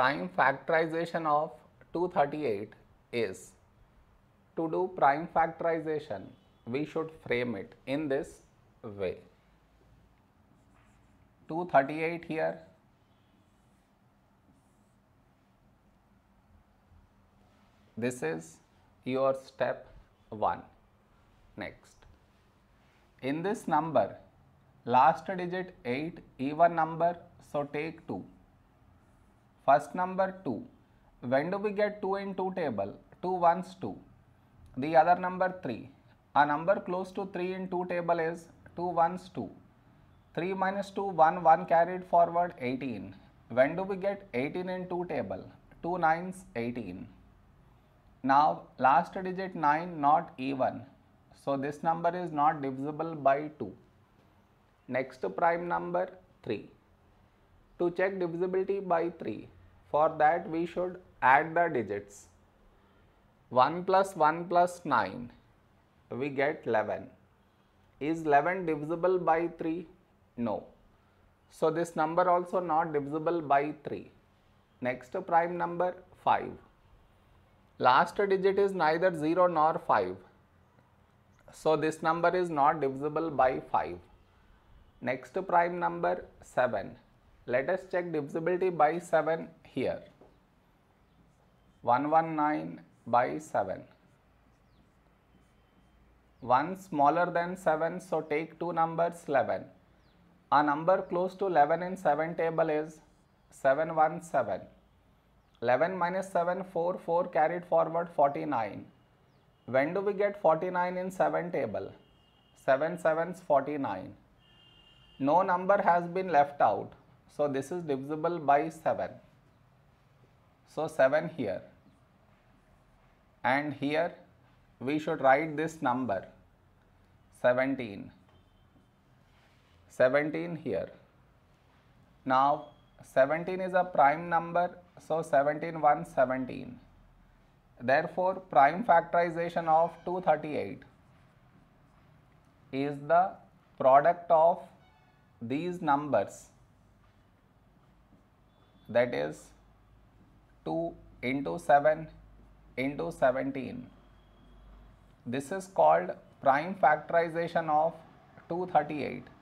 prime factorization of 238 is to do prime factorization we should frame it in this way 238 here this is your step 1 next in this number last digit 8 even number so take 2 First number 2. When do we get 2 in 2 table? 2 ones 2. The other number 3. A number close to 3 in 2 table is 2 ones 2. 3 minus 2 1 1 carried forward 18. When do we get 18 in 2 table? 2 nines 18. Now last digit 9 not even. So this number is not divisible by 2. Next prime number 3 to check divisibility by 3. For that we should add the digits. 1 plus 1 plus 9 we get 11. Is 11 divisible by 3? No. So this number also not divisible by 3. Next prime number 5. Last digit is neither 0 nor 5. So this number is not divisible by 5. Next prime number 7. Let us check divisibility by 7 here. 119 by 7. 1 smaller than 7 so take two numbers 11. A number close to 11 in 7 table is 717. 11 minus 7 4 4 carried forward 49. When do we get 49 in 7 table? 7 7's 49. No number has been left out. So, this is divisible by 7. So, 7 here and here we should write this number 17. 17 here. Now, 17 is a prime number. So, 17 1 17. Therefore, prime factorization of 238 is the product of these numbers that is 2 into 7 into 17. This is called prime factorization of 238.